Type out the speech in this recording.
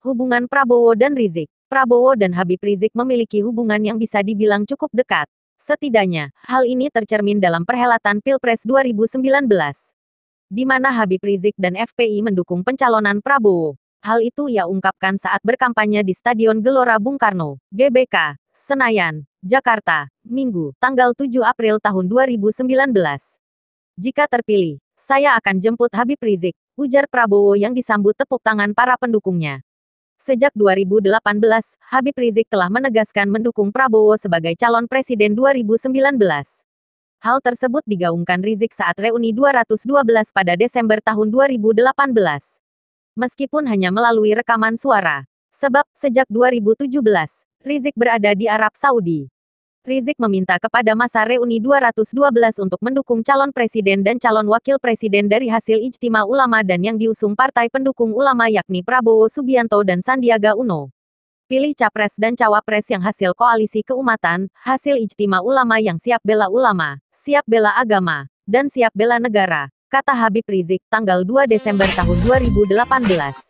Hubungan Prabowo dan Rizik Prabowo dan Habib Rizik memiliki hubungan yang bisa dibilang cukup dekat. Setidaknya, hal ini tercermin dalam perhelatan Pilpres 2019. Di mana Habib Rizik dan FPI mendukung pencalonan Prabowo. Hal itu ia ungkapkan saat berkampanye di Stadion Gelora Bung Karno, GBK, Senayan, Jakarta, Minggu, tanggal 7 April tahun 2019. Jika terpilih, saya akan jemput Habib Rizik, ujar Prabowo yang disambut tepuk tangan para pendukungnya. Sejak 2018, Habib Rizik telah menegaskan mendukung Prabowo sebagai calon presiden 2019. Hal tersebut digaungkan Rizik saat reuni 212 pada Desember tahun 2018. Meskipun hanya melalui rekaman suara. Sebab, sejak 2017, Rizik berada di Arab Saudi. Rizik meminta kepada masa reuni 212 untuk mendukung calon presiden dan calon wakil presiden dari hasil ijtima ulama dan yang diusung partai pendukung ulama yakni Prabowo Subianto dan Sandiaga Uno. Pilih capres dan cawapres yang hasil koalisi keumatan, hasil ijtima ulama yang siap bela ulama, siap bela agama, dan siap bela negara, kata Habib Rizik tanggal 2 Desember tahun 2018.